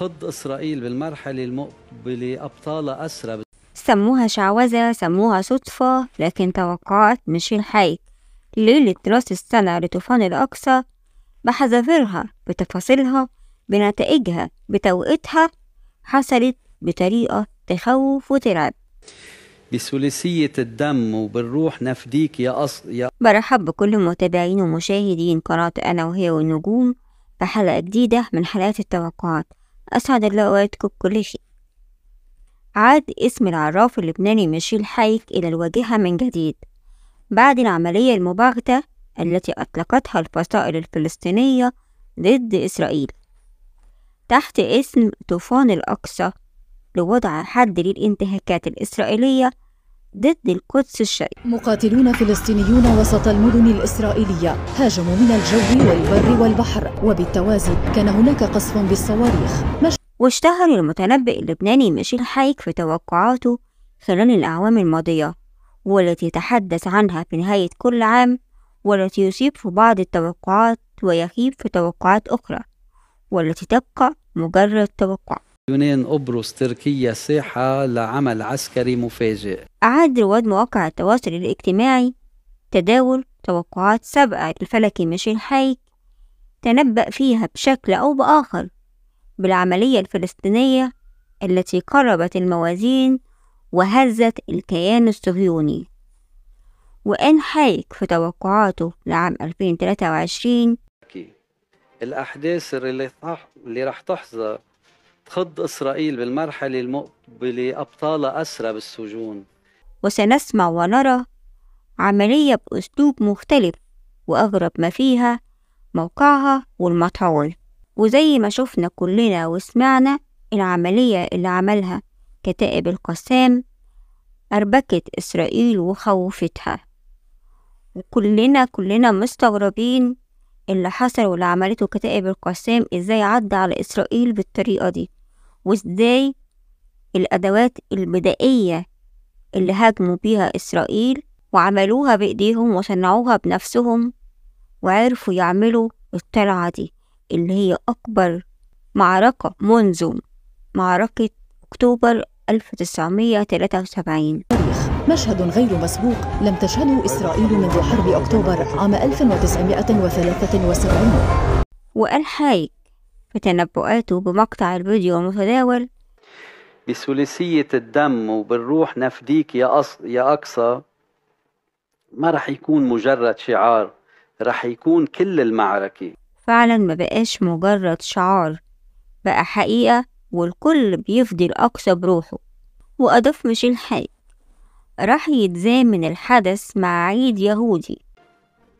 خض إسرائيل بالمرحلة المقبلة أبطالها أسرى سموها شعوذة سموها صدفة لكن توقعات مش الحي ليلة راس السنة لطوفان الأقصى بحذافيرها بتفاصيلها بنتائجها بتوقيتها حصلت بطريقة تخوف وترعب بثلاثية الدم وبالروح نفديك يا أص يا برحب بكل متابعين ومشاهدين قناة أنا وهي والنجوم حلقة جديدة من حلقات التوقعات أسعد الله أوقاتكم بكل شيء عاد اسم العراف اللبناني ميشيل حايك إلى الواجهة من جديد بعد العملية المباغتة التي أطلقتها الفصائل الفلسطينية ضد إسرائيل تحت اسم طوفان الأقصى لوضع حد للانتهاكات الإسرائيلية ضد القدس الشرقية مقاتلون فلسطينيون وسط المدن الإسرائيلية هاجموا من الجو والبر والبحر وبالتوازي كان هناك قصف بالصواريخ مش... واشتهر المتنبئ اللبناني ميشيل حايك في توقعاته خلال الأعوام الماضية والتي تحدث عنها في نهاية كل عام والتي يصيب في بعض التوقعات ويخيب في توقعات أخرى والتي تبقى مجرد توقعات يونان قبرص تركيا ساحة لعمل عسكري مفاجئ أعاد رواد مواقع التواصل الاجتماعي تداول توقعات سابقة للفلكي ميشيل حايك تنبأ فيها بشكل أو بآخر بالعملية الفلسطينية التي قربت الموازين وهزت الكيان الصهيوني وإن حايك في توقعاته لعام 2023 الأحداث اللي, اللي راح تحظى تخض إسرائيل بالمرحلة المقبلة أبطال أسرى بالسجون وسنسمع ونرى عملية بأسلوب مختلف وأغرب ما فيها موقعها والمطعون وزي ما شفنا كلنا وسمعنا العملية اللي عملها كتائب القسام أربكت إسرائيل وخوفتها وكلنا كلنا مستغربين اللي حصل واللي عملته كتائب القسام إزاي عدى على إسرائيل بالطريقة دي وازاي الأدوات البدائية اللي هاجموا بيها إسرائيل وعملوها بإيديهم وصنعوها بنفسهم وعرفوا يعملوا الطلعة دي اللي هي أكبر معركة منذ معركة أكتوبر 1973 مشهد غير مسبوق لم تشهده إسرائيل منذ حرب أكتوبر عام 1973 وقال حايك فتنبؤاته بمقطع الفيديو المتداول بثلاثية الدم وبالروح نفديك يا, أص... يا أقصى ما رح يكون مجرد شعار رح يكون كل المعركة فعلا ما بقاش مجرد شعار بقى حقيقة والكل بيفضي الأقصى بروحه وأضاف مش الحي راح يتزامن الحدث مع عيد يهودي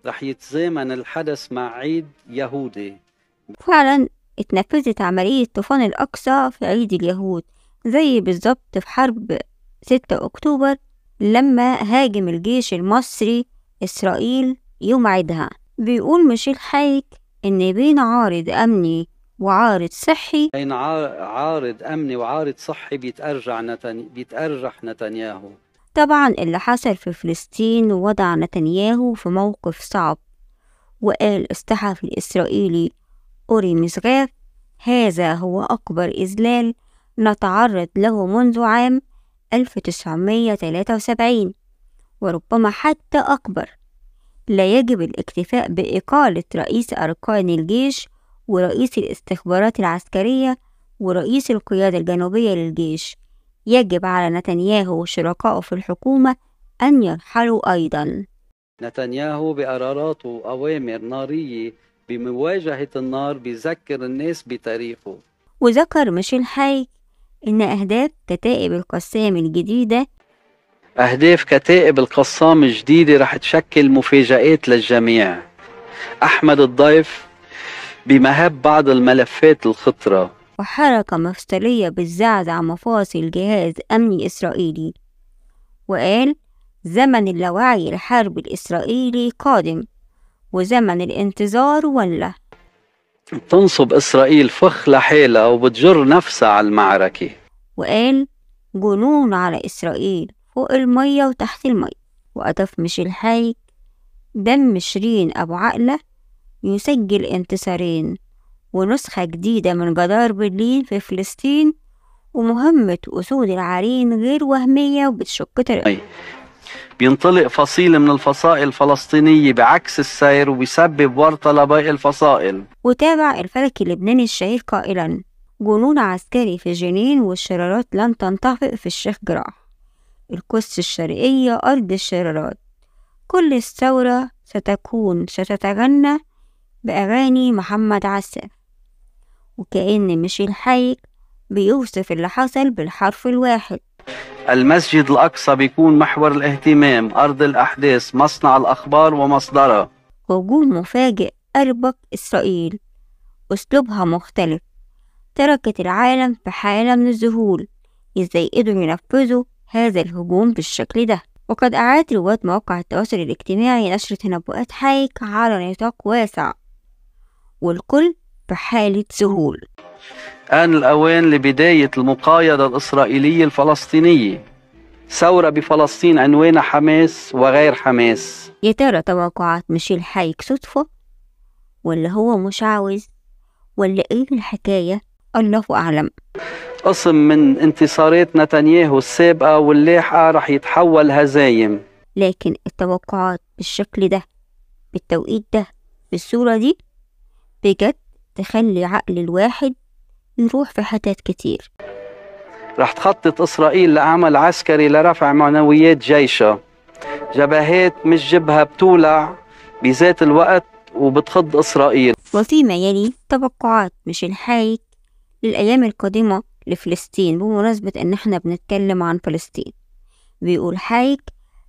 راح يتزامن الحدث مع عيد يهودي فعلا اتنفذت عملية طوفان الأقصى في عيد اليهود زي بالظبط في حرب ستة أكتوبر لما هاجم الجيش المصري إسرائيل يوم عيدها بيقول ميشيل حايك إن بين عارض أمني وعارض صحي بين عارض أمني وعارض صحي بيتأرجع نتني... بيتأرجح نتنياهو طبعا اللي حصل في فلسطين وضع نتنياهو في موقف صعب وقال الصحفي الإسرائيلي أوري مشغاف هذا هو أكبر إذلال نتعرض له منذ عام 1973 وربما حتى أكبر لا يجب الاكتفاء بإقالة رئيس أركان الجيش ورئيس الاستخبارات العسكرية ورئيس القيادة الجنوبية للجيش يجب على نتنياهو وشركائه في الحكومة أن يرحلوا أيضا نتنياهو بقراراته أوامر نارية بمواجهة النار بيذكر الناس بتاريخه وذكر ميشيل حي إن أهداف كتائب القسام الجديدة أهداف كتائب القسام الجديدة رح تشكل مفاجآت للجميع أحمد الضيف بمهاب بعض الملفات الخطرة وحركة مفصلية بتزعزع مفاصل جهاز أمني إسرائيلي وقال زمن اللاوعي الحرب الإسرائيلي قادم وزمن الانتظار ولا تنصب إسرائيل فخ لحالها وبتجر نفسها على المعركة وقال جنون على إسرائيل فوق المية وتحت المية وقطف مش الحيك دم شرين أبو عقلة يسجل انتصارين ونسخة جديدة من جدار برلين في فلسطين ومهمة أسود العرين غير وهمية وبتشق طريقها بينطلق فصيل من الفصائل الفلسطينية بعكس السير وبيسبب ورطة لباقي الفصائل وتابع الفلك اللبناني الشهير قائلا جنون عسكري في جنين والشرارات لن تنطفئ في الشيخ جراح القدس الشرقية أرض الشرارات كل الثورة ستكون ستتغنى بأغاني محمد عساف وكأن مشي الحيك بيوصف اللي حصل بالحرف الواحد المسجد الأقصى بيكون محور الاهتمام أرض الأحداث مصنع الأخبار ومصدرها هجوم مفاجئ أربك إسرائيل أسلوبها مختلف تركت العالم في حالة من الذهول إزاي قدروا ينفذوا هذا الهجوم بالشكل ده وقد أعاد رواد مواقع التواصل الاجتماعي نشر تنبؤات حايك على نطاق واسع والكل في حالة ذهول آن الأوان لبداية المقايضة الإسرائيلية الفلسطينية ثورة بفلسطين عنوانها حماس وغير حماس يا ترى توقعات ميشيل حايك صدفة ولا هو مش عاوز ولا ايه الحكاية الله أعلم قسم من انتصارات نتنياهو السابقة واللاحقة رح يتحول هزايم لكن التوقعات بالشكل ده بالتوقيت ده بالصورة دي بجد تخلي عقل الواحد يروح في حتات كتير رح تخطط إسرائيل لعمل عسكري لرفع معنويات جيشها جبهات مش جبهة بتولع بذات الوقت وبتخض إسرائيل وفيما يلي توقعات مش الحايك للأيام القادمة لفلسطين بمناسبة إن إحنا بنتكلم عن فلسطين بيقول حايك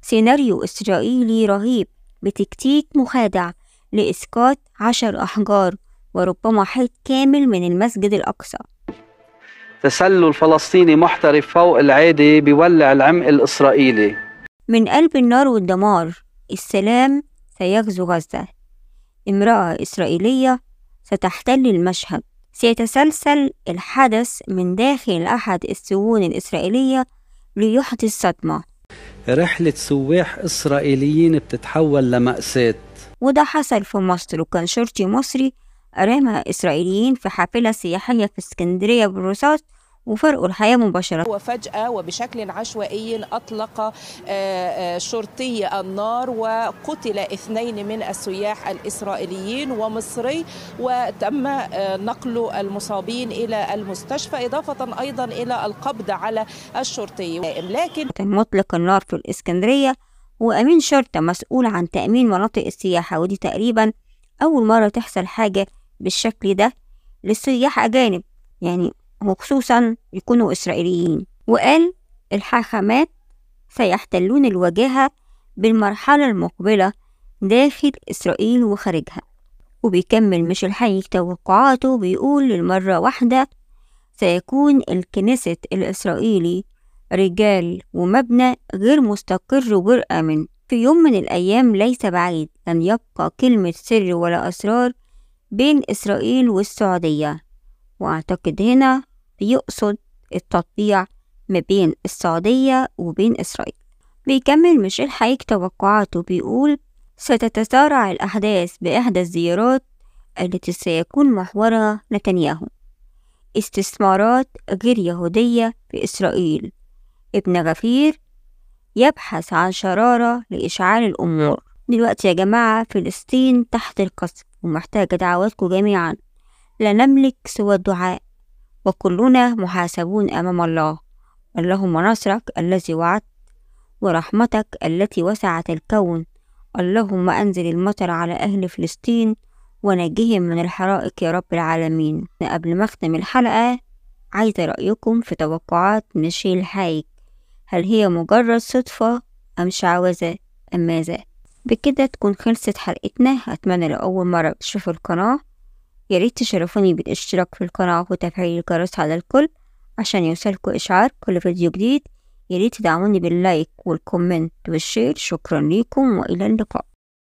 سيناريو إسرائيلي رهيب بتكتيك مخادع لإسقاط عشر أحجار وربما حيط كامل من المسجد الأقصى تسلل فلسطيني محترف فوق العادي بيولع العمق الإسرائيلي من قلب النار والدمار السلام سيغزو غزة امرأة إسرائيلية ستحتل المشهد سيتسلسل الحدث من داخل أحد السجون الإسرائيلية ليحدث صدمة رحلة سواح إسرائيليين بتتحول لمأساة وده حصل في مصر وكان شرطي مصري رمى إسرائيليين في حافلة سياحية في اسكندرية بالرصاص وفرقوا الحياة مباشرة وفجأة وبشكل عشوائي أطلق آه، آه، شرطي النار وقتل اثنين من السياح الإسرائيليين ومصري وتم آه، نقل المصابين إلى المستشفى إضافة أيضا إلى القبض على الشرطي لكن كان مطلق النار في الإسكندرية وأمين شرطة مسؤول عن تأمين مناطق السياحة ودي تقريبا أول مرة تحصل حاجة بالشكل ده للسياح أجانب يعني وخصوصا يكونوا إسرائيليين وقال الحاخامات سيحتلون الواجهة بالمرحلة المقبلة داخل إسرائيل وخارجها وبيكمل مش الحي توقعاته بيقول للمرة واحدة سيكون الكنيسة الإسرائيلي رجال ومبنى غير مستقر وغير آمن في يوم من الأيام ليس بعيد لن يبقى كلمة سر ولا أسرار بين إسرائيل والسعودية وأعتقد هنا يقصد التطبيع ما بين السعودية وبين إسرائيل بيكمل ميشيل حيك توقعاته بيقول ستتسارع الأحداث بإحدى الزيارات التي سيكون محورها نتنياهو استثمارات غير يهودية في إسرائيل ابن غفير يبحث عن شرارة لإشعال الأمور دلوقتي يا جماعة فلسطين تحت القصف ومحتاجة دعواتكم جميعا لا نملك سوى الدعاء وكلنا محاسبون أمام الله اللهم نصرك الذي وعدت ورحمتك التي وسعت الكون اللهم أنزل المطر على أهل فلسطين ونجهم من الحرائق يا رب العالمين قبل ما أختم الحلقة عايزة رأيكم في توقعات ميشيل هايك هل هي مجرد صدفة أم شعوذة أم ماذا؟ بكده تكون خلصت حلقتنا أتمنى لو أول مرة تشوفوا القناة ياريت تشرفوني بالاشتراك في القناة وتفعيل الجرس على الكل عشان يوصلكوا إشعار كل فيديو جديد ياريت تدعموني باللايك والكومنت والشير شكرا ليكم وإلى اللقاء